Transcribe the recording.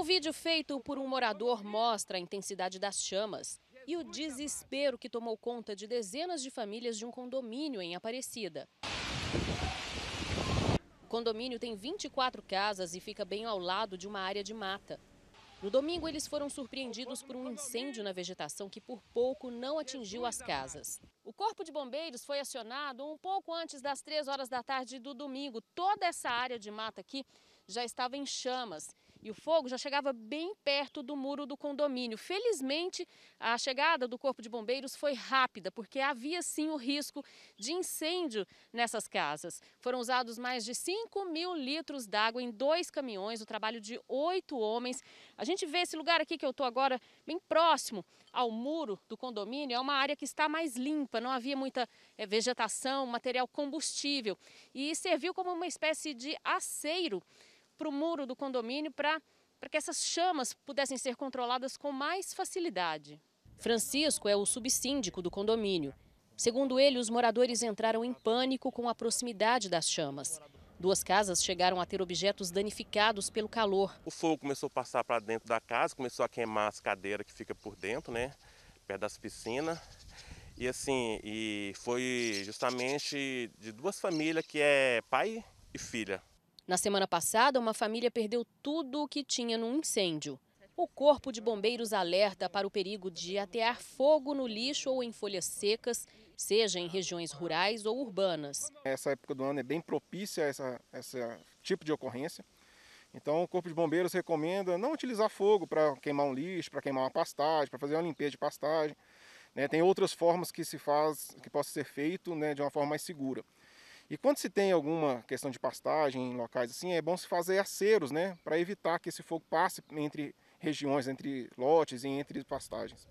O vídeo feito por um morador mostra a intensidade das chamas e o desespero que tomou conta de dezenas de famílias de um condomínio em Aparecida. O condomínio tem 24 casas e fica bem ao lado de uma área de mata. No domingo, eles foram surpreendidos por um incêndio na vegetação que por pouco não atingiu as casas. O Corpo de Bombeiros foi acionado um pouco antes das 3 horas da tarde do domingo. Toda essa área de mata aqui já estava em chamas e o fogo já chegava bem perto do muro do condomínio. Felizmente, a chegada do Corpo de Bombeiros foi rápida, porque havia sim o risco de incêndio nessas casas. Foram usados mais de 5 mil litros d'água em dois caminhões, o trabalho de oito homens. A gente vê esse lugar aqui que eu estou agora, bem próximo ao muro do condomínio, é uma área que está mais limpa, não havia muita eh, vegetação, material combustível. E serviu como uma espécie de aceiro para o muro do condomínio para que essas chamas pudessem ser controladas com mais facilidade. Francisco é o subsíndico do condomínio. Segundo ele, os moradores entraram em pânico com a proximidade das chamas. Duas casas chegaram a ter objetos danificados pelo calor. O fogo começou a passar para dentro da casa, começou a queimar as cadeiras que fica por dentro, né, perto das piscinas. E assim, e foi justamente de duas famílias que é pai e filha. Na semana passada, uma família perdeu tudo o que tinha num incêndio. O Corpo de Bombeiros alerta para o perigo de atear fogo no lixo ou em folhas secas, seja em regiões rurais ou urbanas. Essa época do ano é bem propícia a essa, esse tipo de ocorrência. Então, o Corpo de Bombeiros recomenda não utilizar fogo para queimar um lixo, para queimar uma pastagem, para fazer uma limpeza de pastagem. Né? Tem outras formas que se faz, que possa ser feito né, de uma forma mais segura. E quando se tem alguma questão de pastagem em locais assim, é bom se fazer aceros, né? Para evitar que esse fogo passe entre regiões, entre lotes e entre pastagens.